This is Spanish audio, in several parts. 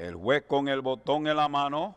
El juez con el botón en la mano.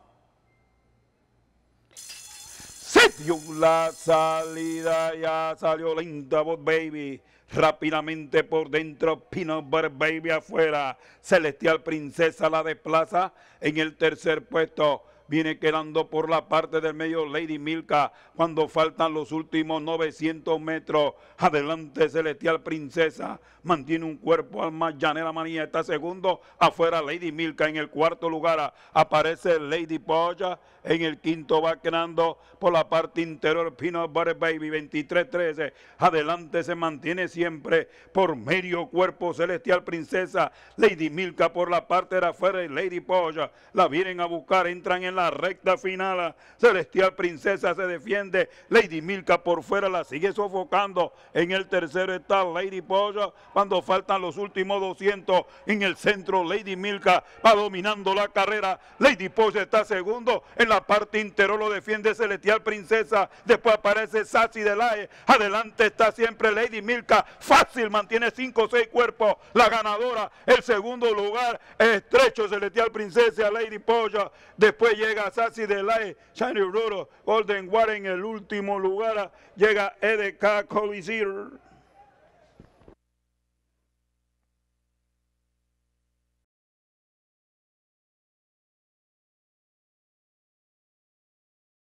you la salida, ya salió linda bot baby. Rápidamente por dentro, Peanut Butter Baby afuera. Celestial Princesa la desplaza en el tercer puesto viene quedando por la parte del medio Lady Milka cuando faltan los últimos 900 metros. Adelante Celestial Princesa, mantiene un cuerpo al más llanera manía. Está segundo afuera Lady Milka. En el cuarto lugar aparece Lady Polla. En el quinto va quedando por la parte interior Pino Butter Baby 23-13. Adelante se mantiene siempre por medio cuerpo Celestial Princesa. Lady Milka por la parte de afuera y Lady Polla la vienen a buscar, entran en la recta final. Celestial Princesa se defiende. Lady Milka por fuera la sigue sofocando. En el tercero está Lady Pollo. Cuando faltan los últimos 200. En el centro Lady Milka va dominando la carrera. Lady Pollo está segundo. En la parte interior lo defiende Celestial Princesa. Después aparece Sassy lae Adelante está siempre Lady Milka. Fácil mantiene 5 o 6 cuerpos. La ganadora. El segundo lugar estrecho Celestial Princesa Lady Pollo. Después llega Sassy Delay, Shani Roro, Golden Warren, en el último lugar, llega EDK Colisir.